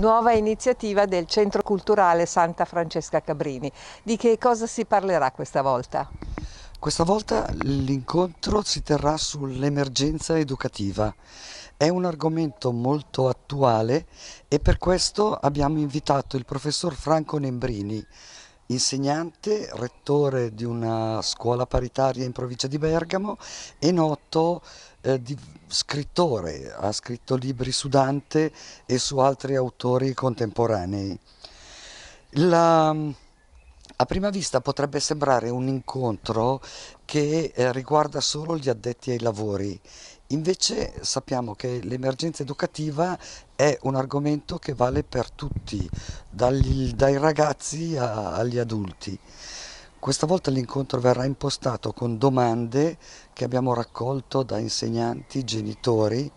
nuova iniziativa del Centro Culturale Santa Francesca Cabrini. Di che cosa si parlerà questa volta? Questa volta l'incontro si terrà sull'emergenza educativa. È un argomento molto attuale e per questo abbiamo invitato il professor Franco Nembrini, insegnante, rettore di una scuola paritaria in provincia di Bergamo e noto eh, di, scrittore, ha scritto libri su Dante e su altri autori contemporanei. La, a prima vista potrebbe sembrare un incontro che eh, riguarda solo gli addetti ai lavori, invece sappiamo che l'emergenza educativa è un argomento che vale per tutti, dagli, dai ragazzi a, agli adulti. Questa volta l'incontro verrà impostato con domande che abbiamo raccolto da insegnanti, genitori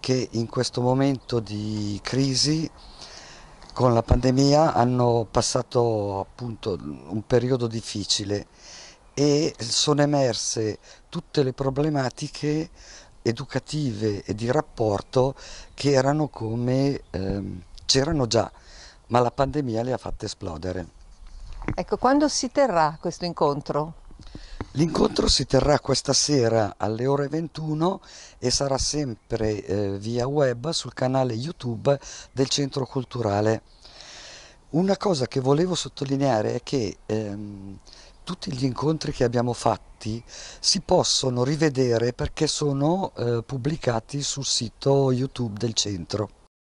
che in questo momento di crisi con la pandemia hanno passato appunto un periodo difficile e sono emerse tutte le problematiche educative e di rapporto che erano come ehm, c'erano già, ma la pandemia le ha fatte esplodere. Ecco, quando si terrà questo incontro? L'incontro si terrà questa sera alle ore 21 e sarà sempre eh, via web sul canale YouTube del Centro Culturale. Una cosa che volevo sottolineare è che ehm, tutti gli incontri che abbiamo fatti si possono rivedere perché sono eh, pubblicati sul sito YouTube del centro.